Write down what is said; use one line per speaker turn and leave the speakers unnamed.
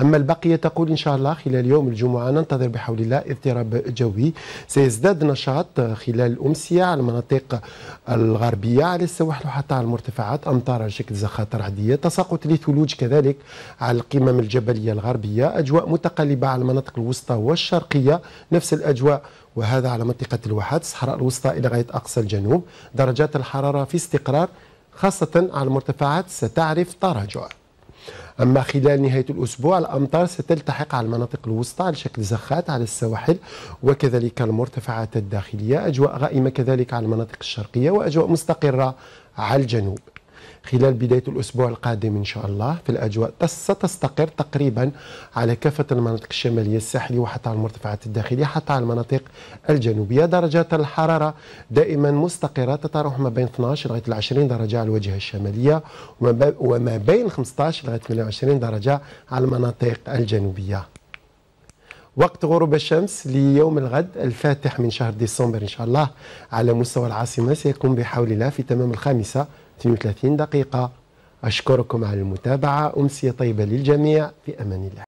أما البقية تقول إن شاء الله خلال يوم الجمعة ننتظر بحول الله اضطراب جوي سيزداد نشاط خلال الأمسية على المناطق الغربية على السواحل وحتى على المرتفعات أمطار على شكل زخاتر عادية تساقط لثلوج كذلك على القمم الجبلية الغربية أجواء متقلبة على المناطق الوسطى والشرقية نفس الأجواء وهذا على منطقة الواحات الصحراء الوسطى إلى غاية أقصى الجنوب درجات الحرارة في استقرار خاصة على المرتفعات ستعرف تراجع أما خلال نهاية الأسبوع الأمطار ستلتحق على المناطق الوسطى على شكل زخات على السواحل وكذلك المرتفعات الداخلية أجواء غائمة كذلك على المناطق الشرقية وأجواء مستقرة على الجنوب خلال بداية الأسبوع القادم إن شاء الله في الأجواء ستستقر تقريبا على كافة المناطق الشمالية الساحلية وحتى على المرتفعات الداخلية حتى على المناطق الجنوبية درجات الحرارة دائما مستقرة تتراوح ما بين 12 لغاية 20 درجة على الواجهة الشمالية وما بين 15 لغايه 28 درجه على المناطق الجنوبيه وقت غروب الشمس ليوم الغد الفاتح من شهر ديسمبر إن شاء الله على مستوى العاصمة سيكون بحول الله في تمام الخامسة 32 دقيقة أشكركم على المتابعة أمسية طيبة للجميع في أمان الله